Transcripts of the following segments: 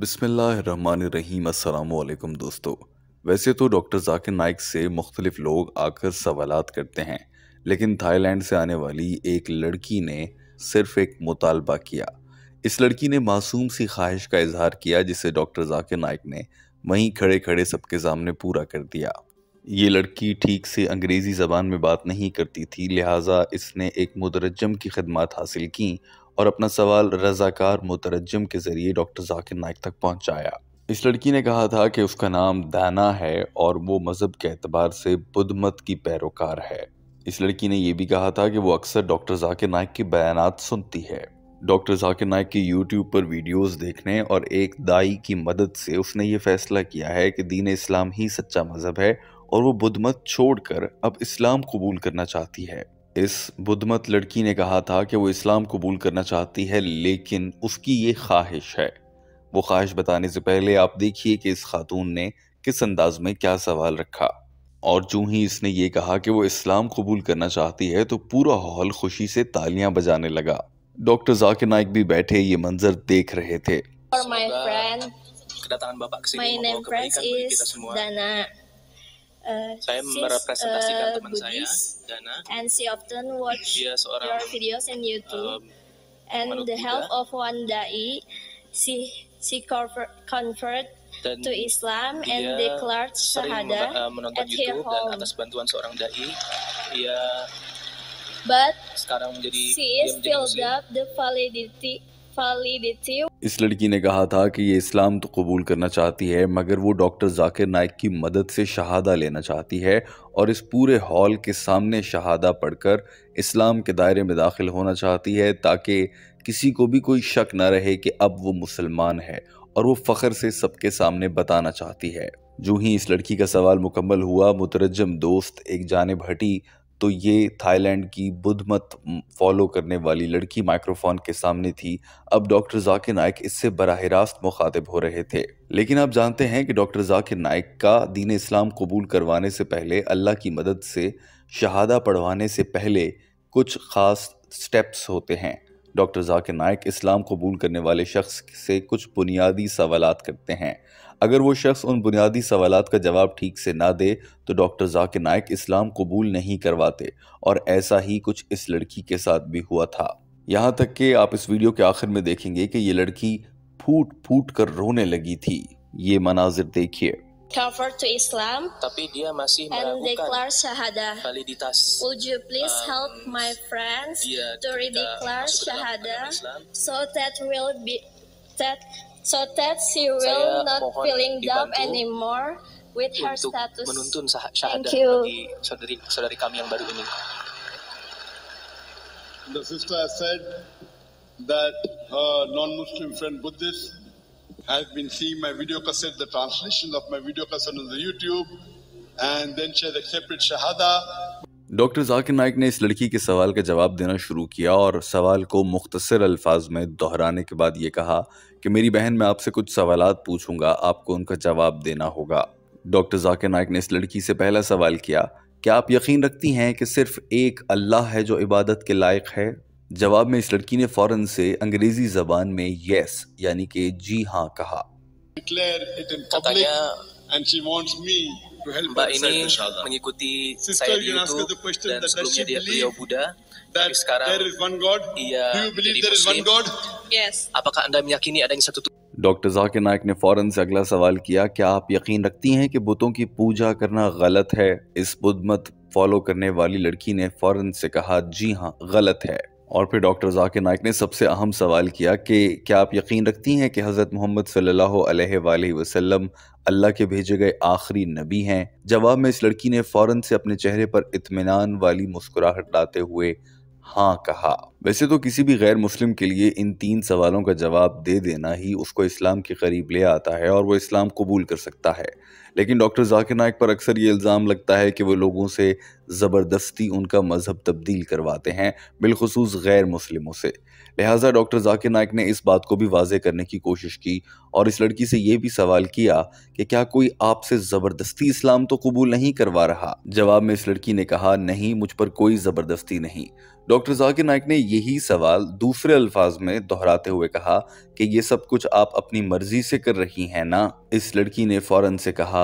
بسم اللہ الرحمن الرحیم السلام علیکم دوستو ویسے تو ڈاکٹر ذاکر نائک سے مختلف لوگ آ کر سوالات کرتے ہیں لیکن تھائی لینڈ سے آنے والی ایک لڑکی نے صرف ایک مطالبہ کیا اس لڑکی نے معصوم سی خواہش کا اظہار کیا جسے ڈاکٹر ذاکر نائک نے وہیں کھڑے کھڑے سب کے سامنے پورا کر دیا یہ لڑکی ٹھیک سے انگریزی زبان میں بات نہیں کرتی تھی لہٰذا اس نے ایک مدرجم کی خدمات حاصل کیں اور اپنا سوال رضاکار مترجم کے ذریعے ڈاکٹر ذاکر نائک تک پہنچایا اس لڑکی نے کہا تھا کہ اس کا نام دانا ہے اور وہ مذہب کے اعتبار سے بدھ مت کی پیروکار ہے اس لڑکی نے یہ بھی کہا تھا کہ وہ اکثر ڈاکٹر ذاکر نائک کے بیانات سنتی ہے ڈاکٹر ذاکر نائک کی یوٹیوب پر ویڈیوز دیکھنے اور ایک دائی کی مدد سے اس نے یہ فیصلہ کیا ہے کہ دین اسلام ہی سچا مذہب ہے اور وہ بدھ مت چھوڑ کر اب اسلام قبول کرنا چاہتی ہے اس لڑکی نے کہا تھا کہ وہ اسلام قبول کرنا چاہتی ہے لیکن اس کی یہ خواہش ہے وہ خواہش بتانے سے پہلے آپ دیکھیے کیا سوال رکھا اور جو ہی اس نے یہ کہا کہ وہ اسلام قبول کرنا چاہتی ہے تو پورا ہال خوشی سے تالیاں بجانے لگا ڈاکٹر ذاکر نائک بھی بیٹھے یہ منظر دیکھ رہے تھے Uh, saya merepresentasikan uh, teman saya, Dana. And she often watch Dia seorang, your videos on YouTube. Um, and the help of one dai, she she convert dan to Islam and declared shahada uh, menonton at YouTube her home. dan atas bantuan seorang dai, dia But sekarang menjadi she is still doubt the validity اس لڑکی نے کہا تھا کہ یہ اسلام تو قبول کرنا چاہتی ہے مگر وہ ڈاکٹر ذاکر نائک کی مدد سے شہادہ لینا چاہتی ہے اور اس پورے ہال کے سامنے شہادہ پڑھ کر اسلام کے دائرے میں داخل ہونا چاہتی ہے تاکہ کسی کو بھی کوئی شک نہ رہے کہ اب وہ مسلمان ہے اور وہ فخر سے سب کے سامنے بتانا چاہتی ہے جو ہی اس لڑکی کا سوال مکمل ہوا مترجم دوست ایک جانب ہٹی تو یہ تھائی لینڈ کی بدھ مت فالو کرنے والی لڑکی مائکرو فون کے سامنے تھی اب ڈاکٹر ذاکر نائک اس سے براہ راست مخاطب ہو رہے تھے لیکن آپ جانتے ہیں کہ ڈاکٹر ذاکر نائک کا دین اسلام قبول کروانے سے پہلے اللہ کی مدد سے شہادہ پڑھوانے سے پہلے کچھ خاص سٹیپس ہوتے ہیں ڈاکٹر ذاکر نائک اسلام قبول کرنے والے شخص سے کچھ بنیادی سوالات کرتے ہیں اگر وہ شخص ان بنیادی سوالات کا جواب ٹھیک سے نہ دے تو ڈاکٹر ذاکر نائک اسلام قبول نہیں کرواتے اور ایسا ہی کچھ اس لڑکی کے ساتھ بھی ہوا تھا یہاں تک کہ آپ اس ویڈیو کے آخر میں دیکھیں گے کہ یہ لڑکی پھوٹ پھوٹ کر رونے لگی تھی یہ مناظر دیکھیے convert to Islam tapi dia masih and declare validitas would you please um, help my friends to redeclare syahada so that will be that so that she will Saya not feeling dumb anymore with her untuk status menuntun syahada bagi saudari saudari kami yang baru ini the sister said that her non-muslim friend buddhist been seeing my my video video cassette, cassette the the translation of on YouTube, and then Shahada. Doctor Zakir Naik نے اس لڑکی کے سوال کا جواب دینا شروع کیا اور سوال کو مختصر الفاظ میں دہرانے کے بعد یہ کہا کہ میری بہن میں آپ سے کچھ سوالات پوچھوں گا آپ کو ان کا جواب دینا ہوگا ڈاکٹر ذاکر نائک نے اس لڑکی سے پہلا سوال کیا کیا آپ یقین رکھتی ہیں کہ صرف ایک اللہ ہے جو عبادت کے لائق ہے جواب میں اس لڑکی نے فوراً سے انگریزی زبان میں یس یعنی کہ جی ہاں Tuhan? ڈاکٹر ذاکر نائک نے فوراً سے اگلا سوال کیا کیا آپ یقین رکھتی ہیں کہ بتوں کی پوجا کرنا غلط ہے اس بدھ مت فالو کرنے والی لڑکی نے فوراً سے کہا جی ہاں غلط ہے اور پھر ڈاکٹر ذاکر نائک نے سب سے اہم سوال کیا کہ کیا آپ یقین رکھتی ہیں کہ حضرت محمد صلی اللہ علیہ وآلہ وسلم اللہ کے بھیجے گئے آخری نبی ہیں جواب میں اس لڑکی نے فوراں سے اپنے چہرے پر اطمینان والی مسکراہٹ لاتے ہوئے ہاں کہا ویسے تو کسی بھی غیر مسلم کے لیے ان تین سوالوں کا جواب دے دینا ہی اس کو اسلام کے قریب لے آتا ہے اور وہ اسلام قبول کر سکتا ہے لیکن ڈاکٹر ذاکر نائک پر اکثر یہ الزام لگتا ہے کہ وہ لوگوں سے زبردستی ان کا مذہب تبدیل کرواتے ہیں بالخصوص غیر مسلموں سے لہٰذا ڈاکٹر ذاکر نائک نے اس بات کو بھی واضح کرنے کی کوشش کی اور اس لڑکی سے یہ بھی سوال کیا کہ کیا کوئی آپ سے زبردستی اسلام تو قبول نہیں کروا رہا جواب میں اس لڑکی نے کہا نہیں مجھ پر کوئی زبردستی نہیں ڈاکٹر ذاکر نائک نے یہی سوال دوسرے الفاظ میں دہراتے ہوئے کہا کہ یہ سب کچھ آپ اپنی مرضی سے کر رہی ہیں نا اس لڑکی نے فوراً سے کہا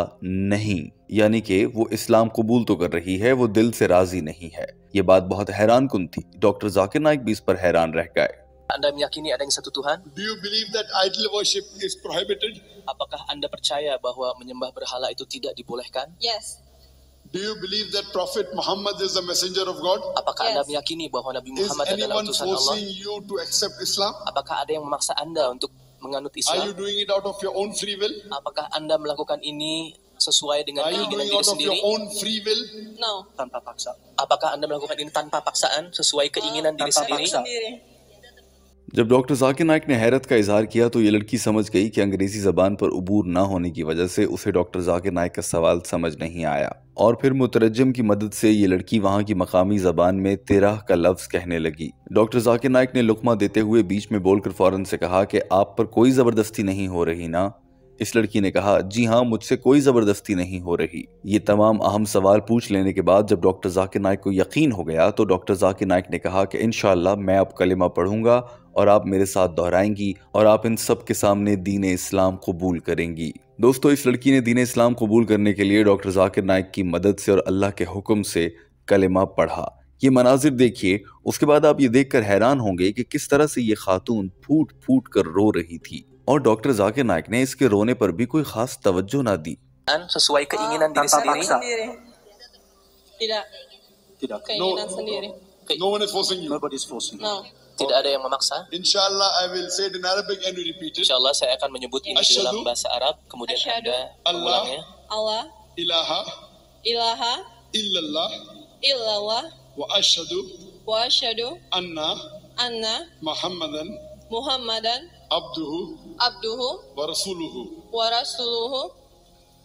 نہیں یعنی کہ وہ اسلام قبول تو کر رہی ہے وہ دل سے راضی نہیں ہے یہ بات بہت حیران کن تھی ڈاکٹر نائک بھی اس پر حیران رہ گئے Apakah ada yang memaksa Anda untuk menganut Islam? Are you doing it out of your own free will? Apakah Anda melakukan ini sesuai dengan Are keinginan diri sendiri? Own free will? No. Tanpa paksa. Apakah Anda melakukan ini tanpa paksaan, sesuai keinginan uh, diri tanpa sendiri? Paksa. sendiri? جب doctor Zakir Naik نے حیرت کا اظہار کیا تو یہ لڑکی سمجھ گئی کہ انگریزی زبان پر عبور نہ ہونے کی وجہ سے اسے ڈاکٹر ذاکر نائک کا سوال سمجھ نہیں آیا اور پھر مترجم کی مدد سے یہ لڑکی وہاں کی مقامی زبان میں تیرہ کا لفظ کہنے لگی ڈاکٹر ذاکر نائک نے لقمہ دیتے ہوئے بیچ میں بول کر فوراں سے کہا کہ آپ پر کوئی زبردستی نہیں ہو رہی نا اس لڑکی نے کہا جی ہاں مجھ سے کوئی زبردستی نہیں ہو رہی یہ تمام اہم سوال پوچھ لینے کے بعد جب ڈاکٹر ذاکر نائک کو یقین ہو گیا تو ڈاکٹر ذاکر نائک نے کہا کہ انشاءاللہ میں اب کلمہ پڑھوں گا اور آپ میرے ساتھ دہرائیں گی اور آپ ان سب کے سامنے دین اسلام قبول کریں گی دوستو اس لڑکی نے دین اسلام قبول کرنے کے لیے ڈاکٹر ذاکر نائک کی مدد سے اور اللہ کے حکم سے کلمہ پڑھا یہ مناظر دیکھیے اس کے بعد آپ یہ دیکھ کر حیران ہوں گے کہ کس طرح سے یہ خاتون پھوٹ پھوٹ کر رو رہی تھی और डॉक्टर जाकिर नायक ने इसके रोने पर भी कोई खास तवज्जो ना दी sesuai keinginan diri tidak tidak tidak ada yang memaksa. Insyaallah saya akan menyebut ini dalam bahasa Arab kemudian Ashadu, Anda ilaha ilaha illallah illallah wa asyhadu wa asyhadu anna Muhammadan Muhammadan abduhu abduhu wa rasuluhu wa rasuluhu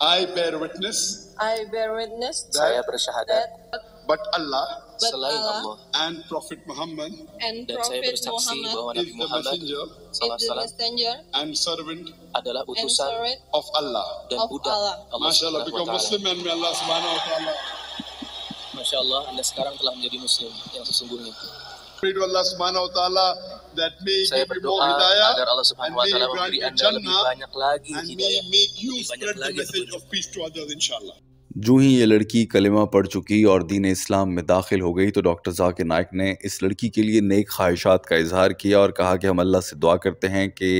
I bear witness I bear witness saya bersyahadat but Allah but selain Allah, Allah and Prophet Muhammad and dan Prophet saya bersaksi Muhammad bahwa Nabi Muhammad salah salam and servant adalah utusan of Allah dan of budak Allah. Allah Masya Allah become Muslim and may Allah subhanahu wa ta'ala Masya Allah Anda sekarang telah menjadi Muslim yang sesungguhnya Allah subhanahu wa ta'ala hidayah جو ہی یہ لڑکی کلمہ پڑھ چکی اور دین اسلام میں داخل ہو گئی تو ڈاکٹر ذاکر نائک نے اس لڑکی کے لیے نیک خواہشات کا اظہار کیا اور کہا کہ ہم اللہ سے دعا کرتے ہیں کہ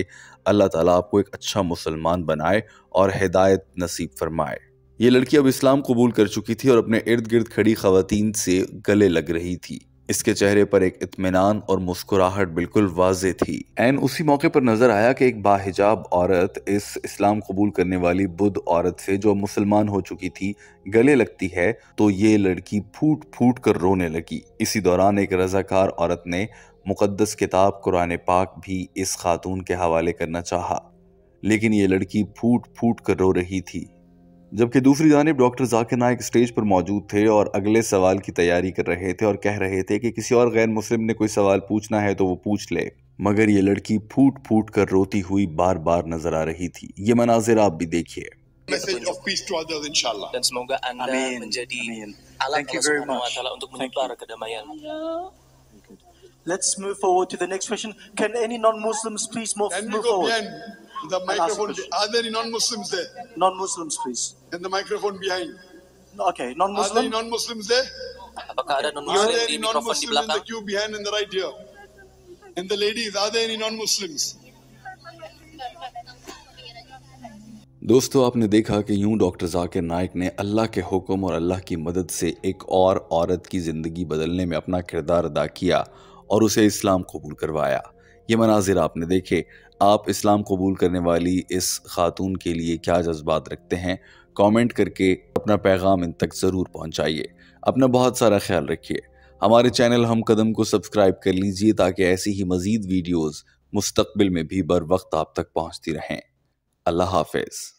اللہ تعالیٰ آپ کو ایک اچھا مسلمان بنائے اور ہدایت نصیب فرمائے یہ لڑکی اب اسلام قبول کر چکی تھی اور اپنے ارد گرد کھڑی خواتین سے گلے لگ رہی تھی اس کے چہرے پر ایک اطمینان اور مسکراہٹ بالکل واضح تھی این اسی موقع پر نظر آیا کہ ایک باحجاب عورت اس اسلام قبول کرنے والی بدھ عورت سے جو مسلمان ہو چکی تھی گلے لگتی ہے تو یہ لڑکی پھوٹ پھوٹ کر رونے لگی اسی دوران ایک رضاکار عورت نے مقدس کتاب قرآن پاک بھی اس خاتون کے حوالے کرنا چاہا لیکن یہ لڑکی پھوٹ پھوٹ کر رو رہی تھی جبکہ دوسری جانب ڈاکٹر زاکر نائک سٹیج پر موجود تھے اور اگلے سوال کی تیاری کر رہے تھے اور کہہ رہے تھے کہ کسی اور غیر مسلم نے کوئی سوال پوچھنا ہے تو وہ پوچھ لے مگر یہ لڑکی پھوٹ پھوٹ کر روتی ہوئی بار بار نظر آ رہی تھی یہ مناظر آپ بھی دیکھئے Let's move forward to the next question. Can any non-Muslims please move, move forward? Again. The microphone. Are there any non-Muslims there? Non-Muslims, please. And the microphone behind. Okay, non-Muslim. Are there any non-Muslims there? Okay. Are there any non-Muslims in the queue behind and the right here? And the ladies, are there any non-Muslims? دوستو آپ نے دیکھا کہ یوں doctor Zakir Naik نے اللہ کے حکم اور اللہ کی مدد سے ایک اور عورت کی زندگی بدلنے میں اپنا کردار ادا کیا اور اسے اسلام قبول کروایا یہ مناظر آپ نے دیکھے آپ اسلام قبول کرنے والی اس خاتون کے لیے کیا جذبات رکھتے ہیں کومنٹ کر کے اپنا پیغام ان تک ضرور پہنچائیے اپنا بہت سارا خیال رکھیے ہمارے چینل ہم قدم کو سبسکرائب کر لیجئے تاکہ ایسی ہی مزید ویڈیوز مستقبل میں بھی بر وقت آپ تک پہنچتی رہیں اللہ حافظ